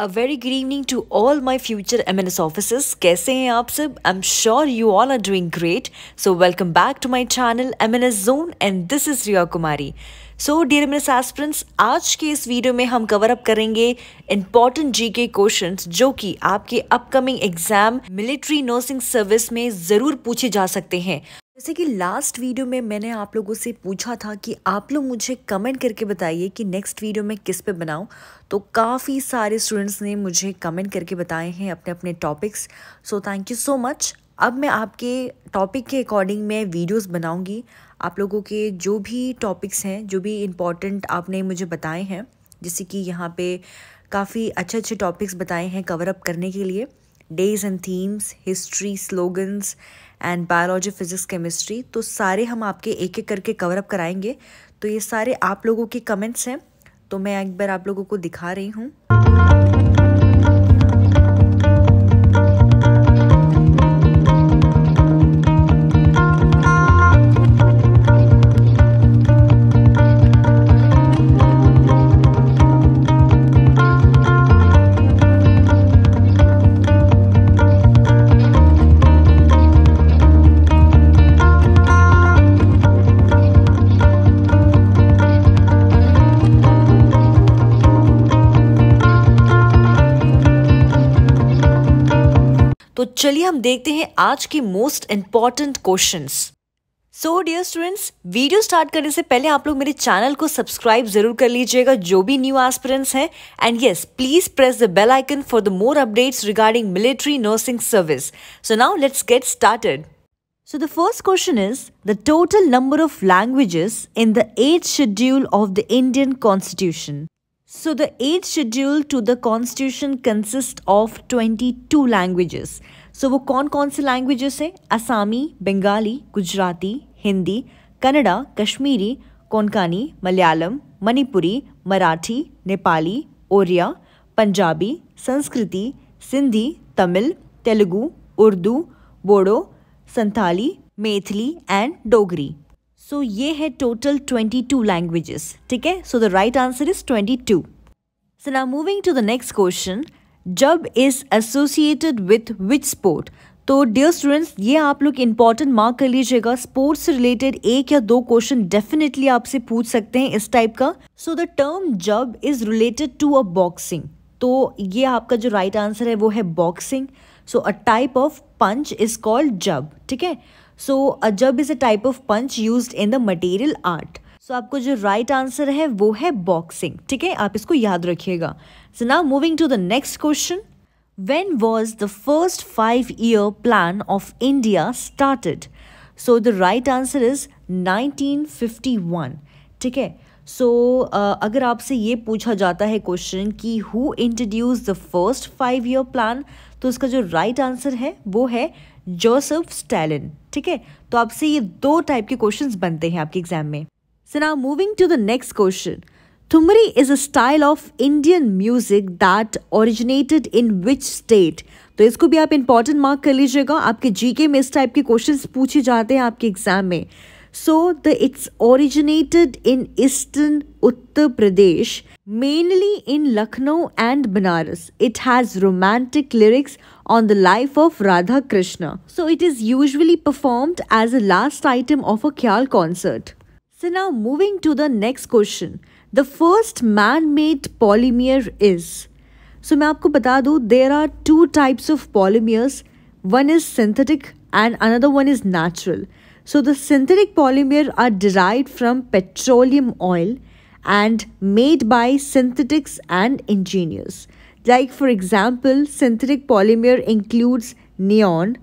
A very good evening to all my future M N S officers कैसे हैं आप सब I am sure you all are doing great so welcome back to my channel M N S zone and this is Riya Kumari so dear M S aspirants आज के इस video में हम cover up करेंगे इंपॉर्टेंट जी के क्वेश्चन जो कि आपके upcoming exam military nursing service में ज़रूर पूछे जा सकते हैं जैसे कि लास्ट वीडियो में मैंने आप लोगों से पूछा था कि आप लोग मुझे कमेंट करके बताइए कि नेक्स्ट वीडियो मैं किस पे बनाऊं तो काफ़ी सारे स्टूडेंट्स ने मुझे कमेंट करके बताए हैं अपने अपने topics so thank you so much अब मैं आपके टॉपिक के अकॉर्डिंग मैं वीडियोस बनाऊंगी आप लोगों के जो भी टॉपिक्स हैं जो भी इम्पॉर्टेंट आपने मुझे बताए हैं जैसे कि यहाँ पर काफ़ी अच्छे अच्छे टॉपिक्स बताए हैं कवर अप करने के लिए days and themes history slogans and biology physics chemistry तो सारे हम आपके एक एक करके कवरअप कराएंगे तो ये सारे आप लोगों के कमेंट्स हैं तो मैं एक बार आप लोगों को दिखा रही हूँ चलिए हम देखते हैं आज के most important question so dear students video start करने से पहले आप लोग मेरे चैनल को सब्सक्राइब जरूर कर लीजिएगा जो भी न्यू एस्पिरेंट्स हैं and yes please press the bell icon for the more updates regarding military nursing service so now let's get started the first question is the total number of languages in the eighth schedule of the Indian constitution so the eighth schedule to the constitution consist of twenty two languages so so, वो कौन कौन से languages हैं असामी Bengali Gujarati Hindi Kannada Kashmiri कोंकानी Malayalam Manipuri Marathi Nepali Oriya Punjabi Sanskrit Sindhi Tamil Telugu Urdu Bodo Santhali Maithili and Dogri so so, ये है total 22 languages ठीक है so the right answer is 22 so now moving to the next question jab is associated with which sport तो डियर स्टूडेंट्स ये आप लोग इंपॉर्टेंट मार्क कर लीजिएगा स्पोर्ट्स रिलेटेड एक या दो क्वेश्चन डेफिनेटली आपसे पूछ सकते हैं इस टाइप का so the term jab is related to a boxing तो ये आपका जो राइट right आंसर है वो है boxing so a type of punch is called jab ठीक है so a jab is a type of punch use in the martial art so so, आपको जो राइट आंसर है वो है बॉक्सिंग ठीक है आप इसको याद रखिएगा so now moving to the next question the first five year plan of India started so the right answer is nineteen fifty 1951. ठीक है सो अगर आपसे ये पूछा जाता है क्वेश्चन कि who introduce the first five year plan तो उसका जो राइट right आंसर है वो है जोसेफ स्टैलिन ठीक है तो आपसे ये दो टाइप के क्वेश्चंस बनते हैं आपके एग्जाम में So now moving to the next question. Tumri is a style of Indian music that originated in which state? तो इसको भी आप इंपॉर्टेंट मार्क कर लीजिएगा आपके जीके में इस टाइप के क्वेश्चंस पूछे जाते हैं आपके exam So the it's originated in eastern Uttar Pradesh, mainly in Lucknow and Banaras. It has romantic lyrics on the life of Radha Krishna. So it is usually performed as a last item of a Khyal concert. So now moving to the next question. The first man-made polymer is. So I will tell you there are two types of polymers. One is synthetic and another one is natural. So the synthetic polymer are derived from petroleum oil and made by synthetics and engineers. Like for example, synthetic polymer includes neon,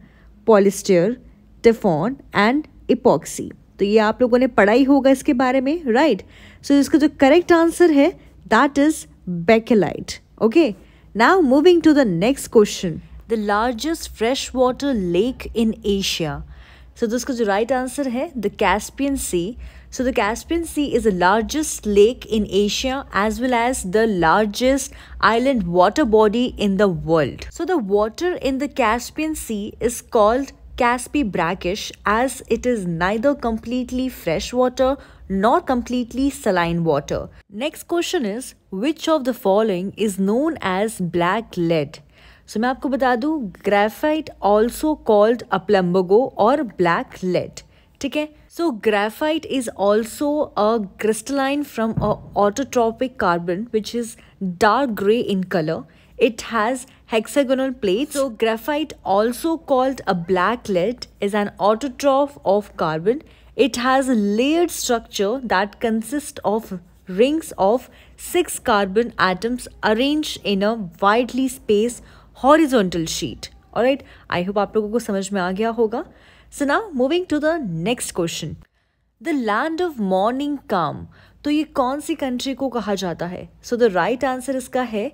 polyester, Teflon, and epoxy. तो ये आप लोगों ने पढ़ा ही होगा इसके बारे में राइट सो so, इसका जो करेक्ट आंसर है that is Bakelite okay now moving to the next question the largest fresh water lake in Asia so तो इसका जो राइट आंसर है the Caspian sea so the Caspian sea is the largest lake in Asia as well as the largest island water body in the world so the water in the Caspian sea is called Caspi brackish as it is neither completely fresh water nor completely saline water. Next question is which of the following is known as black lead? So, I will tell you, graphite also called aplumbago or black lead. Okay? So, graphite is also a crystalline from a autotropic carbon which is dark grey in colour. It has hexagonal plates. So graphite also called a black lead is an autotroph of carbon. It has a layered structure that consists of rings of six carbon atoms arranged in a widely spaced horizontal sheet. all right I hope aap logo ko samajh mein aa gaya hoga So now moving to the next question. The land of morning calm. तो ये कौन सी country को कहा जाता है so the right answer इसका है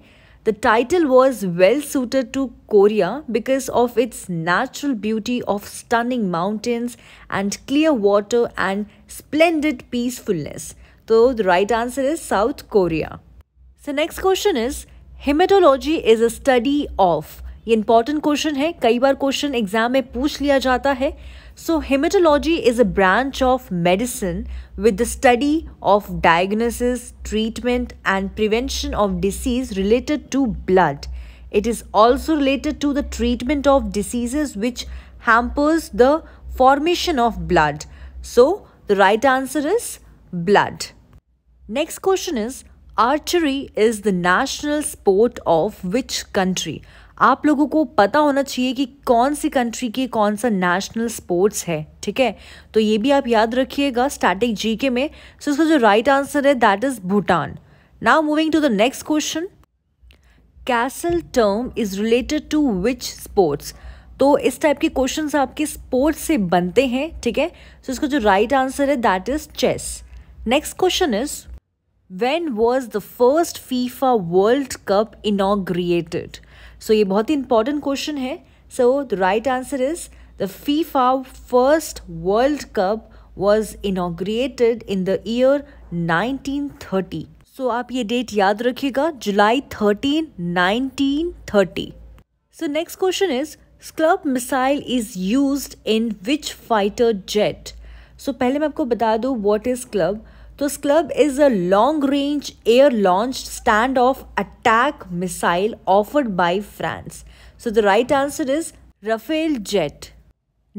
The title was well suited to Korea because of its natural beauty of stunning mountains and clear water and splendid peacefulness. So the right answer is South Korea. So next question is Hematology is a study of. ये important question है कई बार question exam में पूछ लिया जाता है so, hematology is a branch of medicine with the study of diagnosis, treatment, and prevention of disease related to blood. It is also related to the treatment of diseases which hampers the formation of blood. So, the right answer is blood. Next question is Archery is the national sport of which country? आप लोगों को पता होना चाहिए कि कौन सी country की कौन सा नेशनल स्पोर्ट्स है ठीक है तो ये भी आप याद रखिएगा स्टैटिक जीके में सो इसका जो राइट आंसर है that is Bhutan now moving to the next question castle term is related to which sports तो इस टाइप के क्वेश्चन आपके स्पोर्ट्स से बनते हैं ठीक है सो इसका जो राइट आंसर है that is chess next question is when was the first FIFA world cup inaugurated so ये बहुत ही इंपॉर्टेंट क्वेश्चन है so the right answer is the FIFA first world cup was inaugurated in the year 1930 so so, आप ये date याद रखिएगा जुलाई 13, 1930. So next question is SCALP missile is use in which fighter jet so पहले मैं आपको बता दूँ वॉट इज क्लब तो SCALP is a long range air launch stand off attack missile offered by France so the right answer is Rafale jet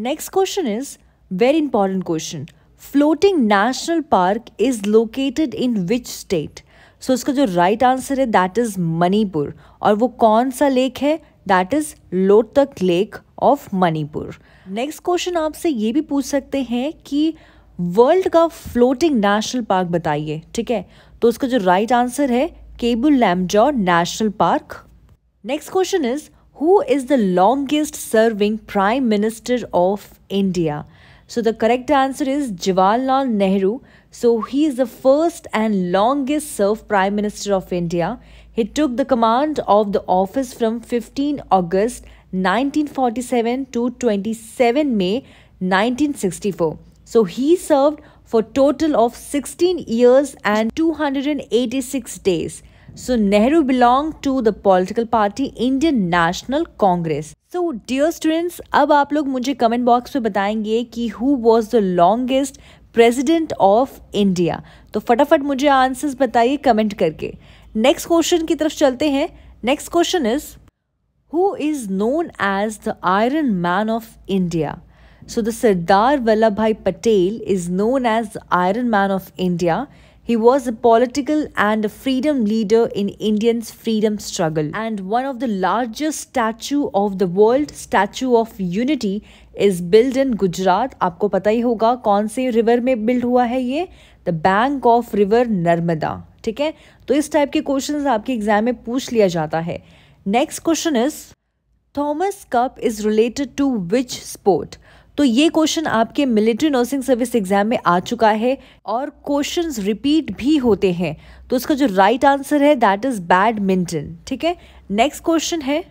next question is very important question floating national park is located in which state so इसका जो right right answer है that is Manipur और वो कौन सा lake है that is Loktak lake of Manipur next question आपसे ये भी पूछ सकते हैं कि वर्ल्ड का फ्लोटिंग नेशनल पार्क बताइए ठीक है तो उसका जो राइट right आंसर है Keibul Lamjao national park next question is who is the longest serving prime minister of India so the correct answer is Jawaharlal Nehru so he is the first and longest serve prime minister of India he took the command of the office from fifteen August nineteen forty seven to twenty seven May nineteen sixty four So he served for total of 16 years and 286 days. So Nehru belonged to the political party Indian National Congress. So dear students, अब आप लोग मुझे comment box में बताएंगे कि who was the longest president of India. तो फटाफट मुझे answers बताइए comment करके next question की तरफ चलते हैं next question is who is known as the iron man of india So the Sardar Vallabhai Patel is known as the Iron Man of India. He was a political and a freedom leader in Indian's freedom struggle. And one of the largest statue of the world, Statue of Unity, is built in Gujarat. आपको पता ही होगा कौन से river में build हुआ है The bank of river Narmada. ठीक है तो इस टाइप के क्वेश्चन आपके एग्जाम में पूछ लिया जाता है next question is Thomas cup is related to which sport तो ये क्वेश्चन आपके मिलिट्री नर्सिंग सर्विस एग्जाम में आ चुका है और क्वेश्चन रिपीट भी होते हैं तो उसका जो राइट आंसर है दैट इज बैडमिंटन ठीक है नेक्स्ट क्वेश्चन है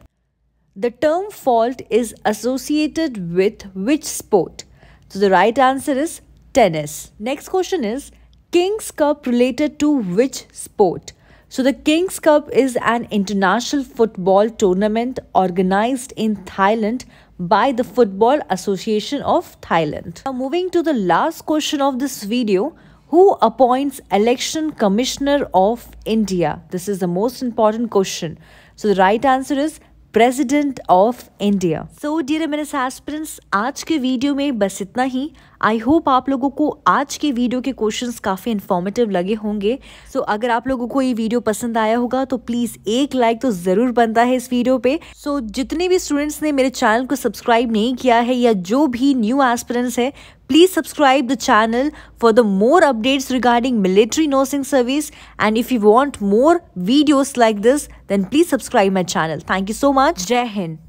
the term fault is associated with which sport तो the right answer is tennis next question is kings cup related to which sport so the kings cup is an international football tournament organize in Thailand by the Football Association of Thailand. Now moving to the last question of this video, who appoints election commissioner of India? This is the most important question. So the right answer is President of India. So, dear मेरे Aspirants, आज video video में बस itna hi. I hope आप लोगों को आज के video के क्वेश्चन काफ़ी इन्फॉर्मेटिव लगे होंगे सो so, अगर आप लोगों को ये वीडियो पसंद आया होगा तो प्लीज़ एक लाइक तो ज़रूर बनता है इस वीडियो पे। सो so, जितने भी स्टूडेंट्स ने मेरे चैनल को सब्सक्राइब नहीं किया है या जो भी न्यू एस्पिरेंट्स है please subscribe the channel for the more updates regarding military nursing service and if you want more videos like this then please subscribe my channel thank you so much जय हिंद